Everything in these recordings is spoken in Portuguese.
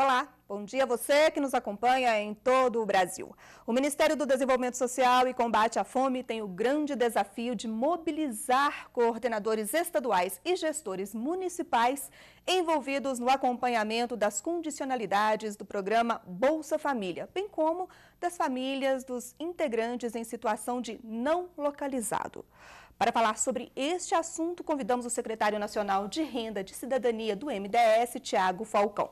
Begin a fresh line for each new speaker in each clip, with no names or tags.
Olá, bom dia a você que nos acompanha em todo o Brasil. O Ministério do Desenvolvimento Social e Combate à Fome tem o grande desafio de mobilizar coordenadores estaduais e gestores municipais envolvidos no acompanhamento das condicionalidades do programa Bolsa Família, bem como das famílias dos integrantes em situação de não localizado. Para falar sobre este assunto, convidamos o secretário nacional de Renda de Cidadania do MDS, Tiago Falcão.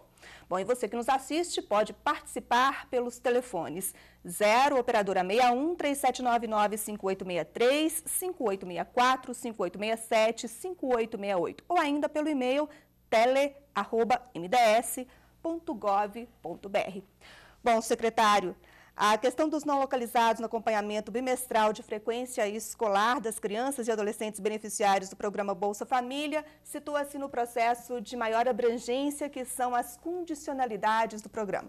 Bom, e você que nos assiste pode participar pelos telefones 0 operadora 61 3799 5863, 5864, 5867, 5868 ou ainda pelo e-mail tele@mds.gov.br. Bom, secretário, a questão dos não localizados no acompanhamento bimestral de frequência escolar das crianças e adolescentes beneficiários do programa Bolsa Família situa-se no processo de maior abrangência, que são as condicionalidades do programa.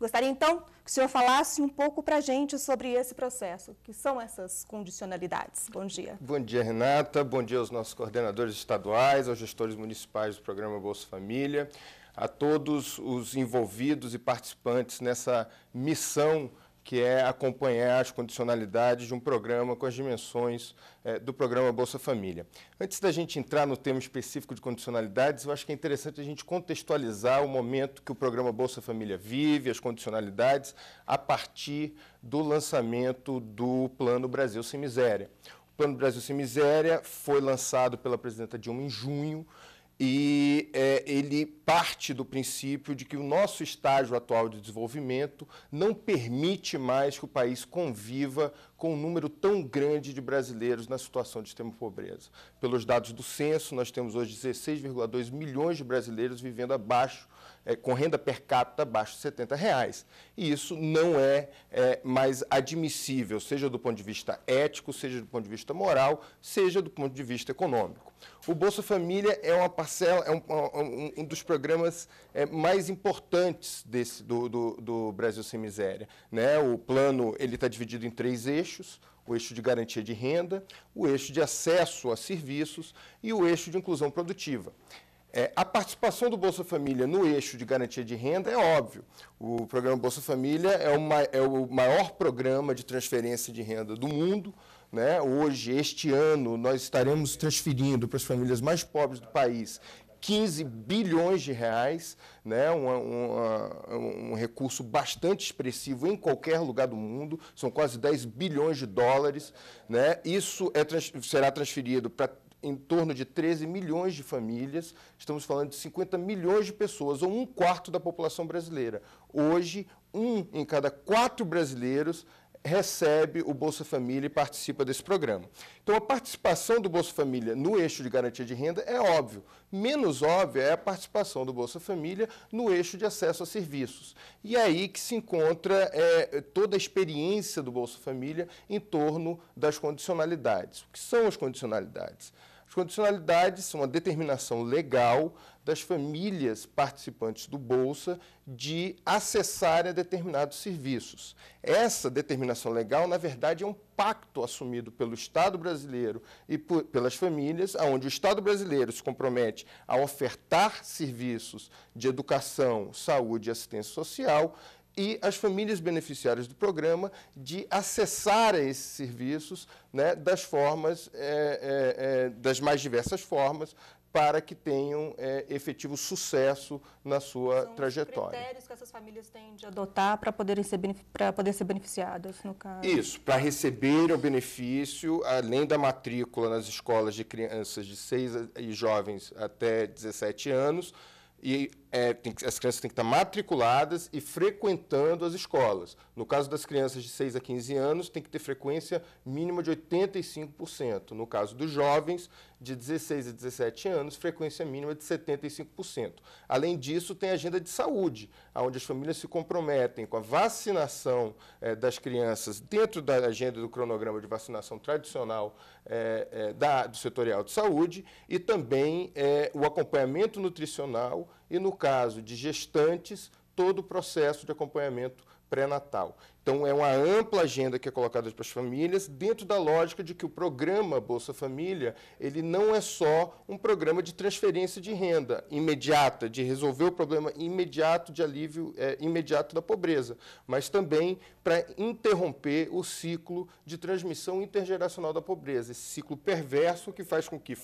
Gostaria então que o senhor falasse um pouco para a gente sobre esse processo, que são essas condicionalidades. Bom dia.
Bom dia, Renata. Bom dia aos nossos coordenadores estaduais, aos gestores municipais do programa Bolsa Família, a todos os envolvidos e participantes nessa missão que é acompanhar as condicionalidades de um programa com as dimensões eh, do programa Bolsa Família. Antes da gente entrar no tema específico de condicionalidades, eu acho que é interessante a gente contextualizar o momento que o programa Bolsa Família vive, as condicionalidades, a partir do lançamento do Plano Brasil Sem Miséria. O Plano Brasil Sem Miséria foi lançado pela presidenta Dilma em junho e ele parte do princípio de que o nosso estágio atual de desenvolvimento não permite mais que o país conviva com um número tão grande de brasileiros na situação de extrema pobreza. Pelos dados do censo, nós temos hoje 16,2 milhões de brasileiros vivendo abaixo é, com renda per capita abaixo de 70 reais. E isso não é, é, mais admissível, seja do ponto de vista ético, seja do ponto de vista moral, seja do ponto de vista econômico. O Bolsa Família é uma parcela, é, é, é um, um, um dos programas é, mais importantes desse, do, do, do, Brasil Sem Miséria. Né? O plano ele está dividido em três eixos: o eixo de garantia de renda, o eixo de acesso a serviços e o eixo de inclusão produtiva. É, a participação do Bolsa Família no eixo de garantia de renda é óbvio. O programa Bolsa Família é é o maior programa de transferência de renda do mundo. Né? Hoje, este ano, nós estaremos transferindo para as famílias mais pobres do país 15 bilhões de reais, né? um, um, um, recurso bastante expressivo em qualquer lugar do mundo, são quase 10 bilhões de dólares. Né? Isso é, será transferido para em torno de 13 milhões de famílias, estamos falando de 50 milhões de pessoas, ou um quarto da população brasileira. Hoje, um em cada quatro brasileiros recebe o Bolsa Família e participa desse programa. Então, a participação do Bolsa Família no eixo de garantia de renda é óbvio. Menos óbvia é a participação do Bolsa Família no eixo de acesso a serviços. E é aí que se encontra é, toda a experiência do Bolsa Família em torno das condicionalidades. O que são as condicionalidades? As condicionalidades são uma determinação legal das famílias participantes do Bolsa de acessar a determinados serviços. Essa determinação legal, na verdade, é um pacto assumido pelo Estado brasileiro e por, pelas famílias, onde o Estado brasileiro se compromete a ofertar serviços de educação, saúde e assistência social e as famílias beneficiárias do programa de acessar esses serviços né, das formas, é, é, é, das mais diversas formas, para que tenham é, efetivo sucesso na sua São trajetória. Os
critérios que essas famílias têm de adotar para poderem ser para poder ser beneficiadas no caso. Isso,
para receberem o benefício, além da matrícula nas escolas de crianças de 6 e jovens até 17 anos, e é, tem, as crianças têm que estar matriculadas e frequentando as escolas. No caso das crianças de 6 a 15 anos, tem que ter frequência mínima de 85%. No caso dos jovens de 16 a 17 anos, frequência mínima de 75%. Além disso, tem a agenda de saúde, onde as famílias se comprometem com a vacinação é, das crianças dentro da agenda do cronograma de vacinação tradicional é, é, da, do setorial de saúde e também o acompanhamento nutricional e, no caso de gestantes, todo o processo de acompanhamento pré-natal. Então, é uma ampla agenda que é colocada para as famílias, dentro da lógica de que o programa Bolsa Família, ele não é só um programa de transferência de renda imediata, de resolver o problema imediato de alívio é, imediato da pobreza, mas também para interromper o ciclo de transmissão intergeracional da pobreza, esse ciclo perverso que faz com que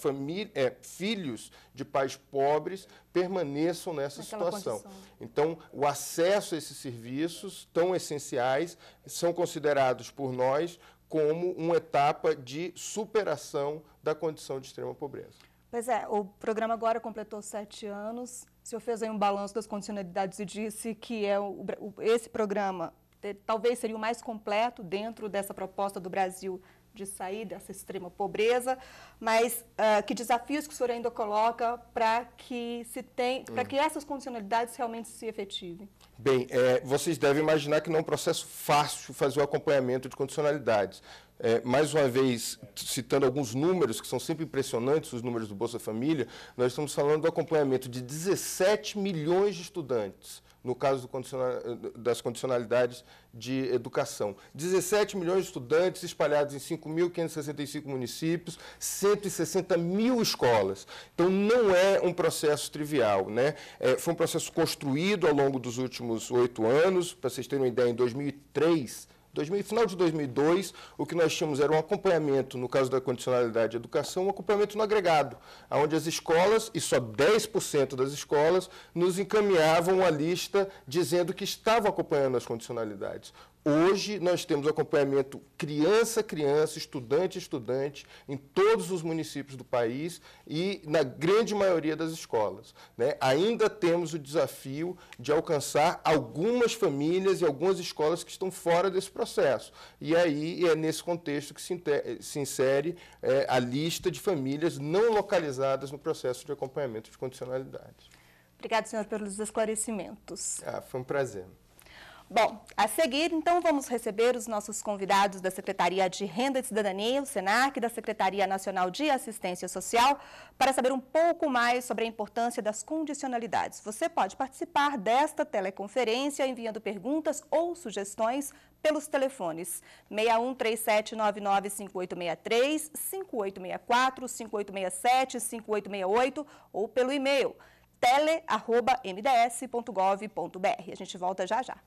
é, filhos de pais pobres permaneçam nessa Naquela situação. Condição. Então, o acesso a esses serviços tão essenciais são considerados por nós como uma etapa de superação da condição de extrema pobreza.
Pois é, o programa agora completou sete anos. O senhor fez aí um balanço das condicionalidades e disse que é o, esse programa talvez seria o mais completo dentro dessa proposta do Brasil de sair dessa extrema pobreza, mas uh, que desafios que o senhor ainda coloca para que se tem, para que essas condicionalidades realmente se efetivem?
Bem, é, vocês devem imaginar que não é um processo fácil fazer o acompanhamento de condicionalidades. É, mais uma vez, citando alguns números, que são sempre impressionantes, os números do Bolsa Família, nós estamos falando do acompanhamento de 17 milhões de estudantes no caso eh, das condicionalidades de educação. 17 milhões de estudantes espalhados em 5.565 municípios, 160 mil escolas. Então, não é um processo trivial. Né? É, foi um processo construído ao longo dos últimos oito anos. Para vocês terem uma ideia, em 2003, 2000, final de 2002, o que nós tínhamos era um acompanhamento, no caso da condicionalidade de educação, um acompanhamento no agregado, onde as escolas, e só 10% das escolas, nos encaminhavam a lista dizendo que estavam acompanhando as condicionalidades. Hoje nós temos acompanhamento criança criança, estudante estudante, em todos os municípios do país e na grande maioria das escolas. Né? Ainda temos o desafio de alcançar algumas famílias e algumas escolas que estão fora desse processo processo. E aí é nesse contexto que se, se insere é, a lista de famílias não localizadas no processo de acompanhamento de condicionalidade.
Obrigado, senhor, pelos esclarecimentos.
Ah, foi um prazer.
Bom, a seguir, então, vamos receber os nossos convidados da Secretaria de Renda e Cidadania, o SENAC, da Secretaria Nacional de Assistência Social, para saber um pouco mais sobre a importância das condicionalidades. Você pode participar desta teleconferência enviando perguntas ou sugestões pelos telefones 6137995863, 5864, 5867, 5868 ou pelo e-mail tele.mds.gov.br. A gente volta já já.